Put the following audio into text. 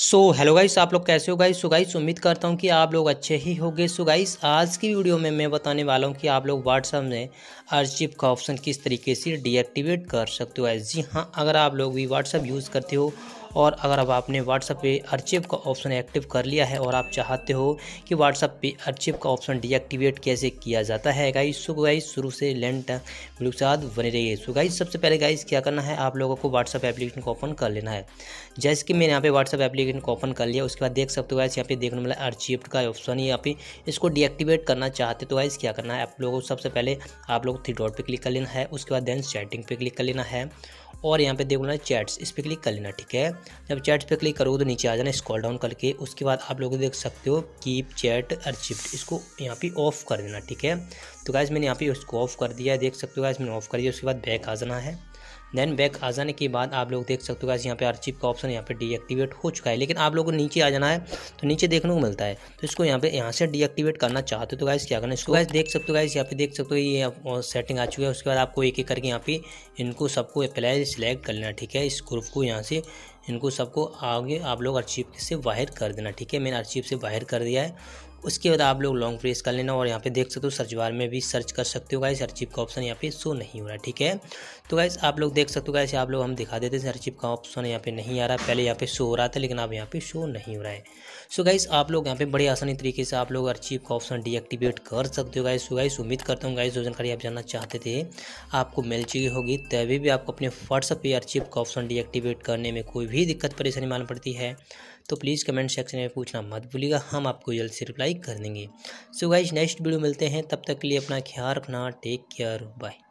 so hello guys आप लोग कैसे हो गाइस सो गाइस उम्मीद करता हूँ कि आप लोग अच्छे ही होंगे सो गाइस आज की वीडियो में मैं बताने वाला हूँ कि आप लोग व्हाट्सअप में अर्जिप का ऑप्शन किस तरीके से डीएक्टिवेट कर सकते हो जी हाँ अगर आप लोग भी व्हाट्सअप यूज़ करते हो और अगर अब आपने व्हाट्सअप पे अर्चिव का ऑप्शन एक्टिव कर लिया है और आप चाहते हो कि व्हाट्सअप पे अर्चिव का ऑप्शन डीएक्टिवेट कैसे किया जाता है गाइस सो गाइस शुरू से लेंट तक वीडियो के साथ बने रहिए सो गाइस सबसे पहले गाइस क्या करना है आप लोगों को व्हाट्सअप एप्लीकेशन को ओपन कर लेना है जैसे कि मैंने यहाँ पे व्हाट्सअप एप्लीकेशन को ओपन कर लिया उसके बाद देख सकते हो गाइस यहाँ पे देखने मिला अर्चिव का ऑप्शन यहाँ पे इसको डीएक्टिवेट करना चाहते तो गाइस क्या करना है आप लोगों को सबसे पहले आप लोग थ्री डॉट पर क्लिक कर लेना है उसके बाद देन चैटिंग पे क्लिक कर लेना है और यहाँ पे देख लेना चैट्स इस पर क्लिक कर लेना ठीक है जब चैट पे क्लिक करोगे तो नीचे आ जाना स्क्रॉल डाउन करके उसके बाद आप लोग देख सकते हो कीप चैट अर्चिप्ट इसको यहाँ पे ऑफ कर देना ठीक है तो गाइज मैंने यहाँ पे उसको ऑफ कर दिया है देख सकते हो गाइज मैंने ऑफ कर दिया उसके बाद बैक आ जाना है देन बैक आ जाने के बाद आप लोग देख सकते हो गाइज यहाँ पे आर्चिप का ऑप्शन यहाँ पे डीएक्टिवेट हो चुका है लेकिन आप लोगों को नीचे आ जाना है तो नीचे देखने को मिलता है तो इसको यहाँ पे यहाँ से डीएक्टिवेट करना चाहते हो तो गाइज क्या करना इसको गाइज देख सकते हो गाइज यहाँ पे देख सकते हो ये सेटिंग आ चुकी है उसके बाद आपको एक एक करके यहाँ पे इनको सबको अप्लाई सिलेक्ट कर लेना ठीक है इस ग्रुप को यहाँ से इनको सबको आगे आप लोग अर्चीप से बाहर कर देना ठीक है मैंने अर्चीप से बाहर कर दिया है उसके बाद आप लोग लॉन्ग प्रेस कर लेना और यहाँ पे देख सकते हो सर्च बार में भी सर्च कर सकते हो गाइस सर्चिप का ऑप्शन यहाँ पे शो नहीं हो रहा ठीक है तो गाइस आप लोग देख सकते हो गाइस आप लोग हम दिखा देते हैं सर्चिप का ऑप्शन यहाँ पे नहीं आ रहा पहले यहाँ पे शो हो रहा था लेकिन अब यहाँ पे शो नहीं हो रहा है सो गाइस आप लोग यहाँ पे बड़े आसानी तरीके से आप लोग अर्चिप का ऑप्शन डीएक्टिवेट कर सकते हो गाइस सो गाइस उम्मीद करता हूँ गाइस जो जानकारी आप जानना चाहते थे आपको मिल चुकी होगी तभी भी आपको अपने व्हाट्सअप पर अर्चिप का ऑप्शन डीएक्टिवेट करने में कोई भी भी दिक्कत परेशानी मालूम पड़ती है तो प्लीज़ कमेंट सेक्शन में पूछना मत भूलिएगा हम आपको जल्द से रिप्लाई कर देंगे सो गाइज नेक्स्ट वीडियो मिलते हैं तब तक के लिए अपना ख्याल रखना टेक केयर बाय